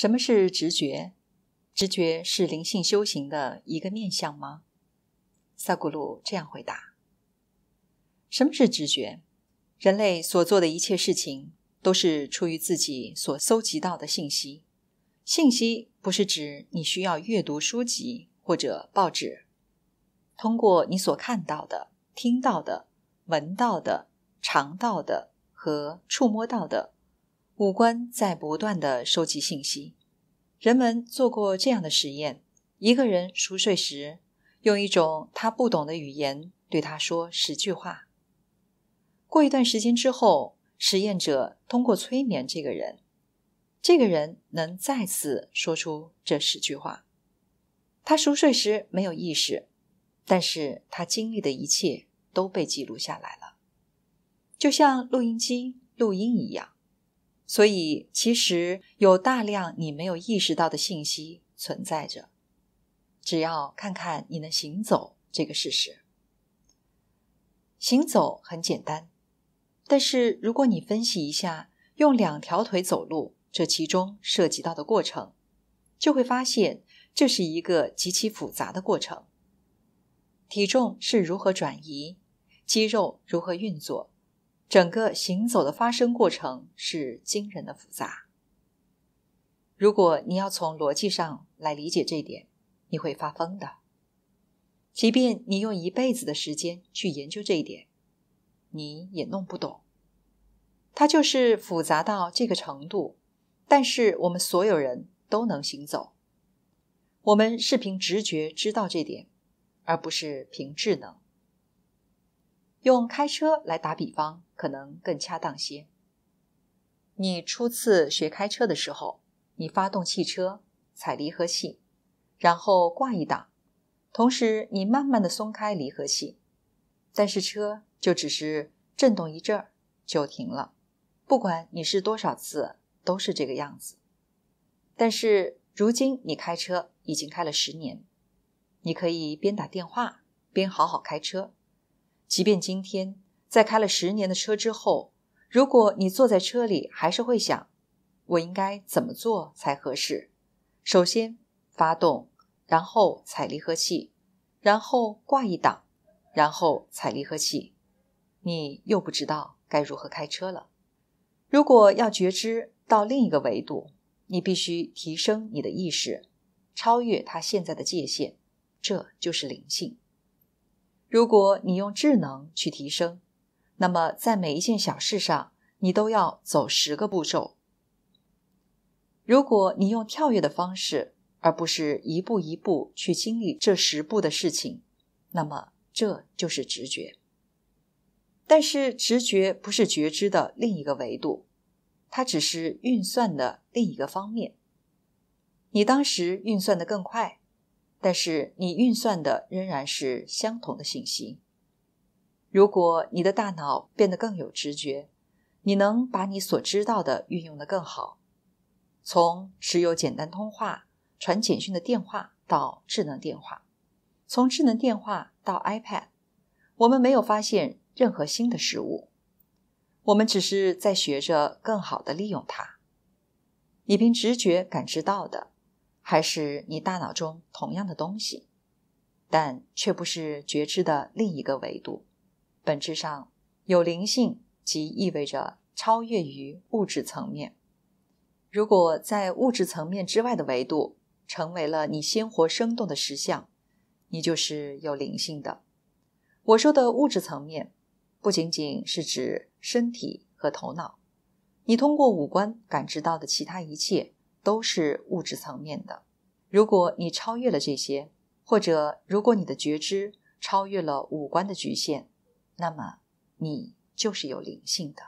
什么是直觉？直觉是灵性修行的一个面相吗？萨古鲁这样回答：什么是直觉？人类所做的一切事情都是出于自己所搜集到的信息。信息不是指你需要阅读书籍或者报纸，通过你所看到的、听到的、闻到的、尝到的和触摸到的。五官在不断的收集信息。人们做过这样的实验：一个人熟睡时，用一种他不懂的语言对他说十句话。过一段时间之后，实验者通过催眠这个人，这个人能再次说出这十句话。他熟睡时没有意识，但是他经历的一切都被记录下来了，就像录音机录音一样。所以，其实有大量你没有意识到的信息存在着。只要看看你能行走这个事实，行走很简单，但是如果你分析一下用两条腿走路，这其中涉及到的过程，就会发现这是一个极其复杂的过程。体重是如何转移，肌肉如何运作。整个行走的发生过程是惊人的复杂。如果你要从逻辑上来理解这一点，你会发疯的。即便你用一辈子的时间去研究这一点，你也弄不懂。它就是复杂到这个程度。但是我们所有人都能行走，我们是凭直觉知道这点，而不是凭智能。用开车来打比方。可能更恰当些。你初次学开车的时候，你发动汽车，踩离合器，然后挂一档，同时你慢慢的松开离合器，但是车就只是震动一阵儿就停了。不管你是多少次，都是这个样子。但是如今你开车已经开了十年，你可以边打电话边好好开车，即便今天。在开了十年的车之后，如果你坐在车里还是会想，我应该怎么做才合适？首先发动，然后踩离合器，然后挂一档，然后踩离合器，你又不知道该如何开车了。如果要觉知到另一个维度，你必须提升你的意识，超越它现在的界限，这就是灵性。如果你用智能去提升，那么，在每一件小事上，你都要走十个步骤。如果你用跳跃的方式，而不是一步一步去经历这十步的事情，那么这就是直觉。但是，直觉不是觉知的另一个维度，它只是运算的另一个方面。你当时运算的更快，但是你运算的仍然是相同的信息。如果你的大脑变得更有直觉，你能把你所知道的运用得更好。从只有简单通话、传简讯的电话到智能电话，从智能电话到 iPad，我们没有发现任何新的事物，我们只是在学着更好的利用它。你凭直觉感知到的，还是你大脑中同样的东西，但却不是觉知的另一个维度。本质上，有灵性即意味着超越于物质层面。如果在物质层面之外的维度成为了你鲜活生动的实像，你就是有灵性的。我说的物质层面，不仅仅是指身体和头脑，你通过五官感知到的其他一切都是物质层面的。如果你超越了这些，或者如果你的觉知超越了五官的局限。那么，你就是有灵性的。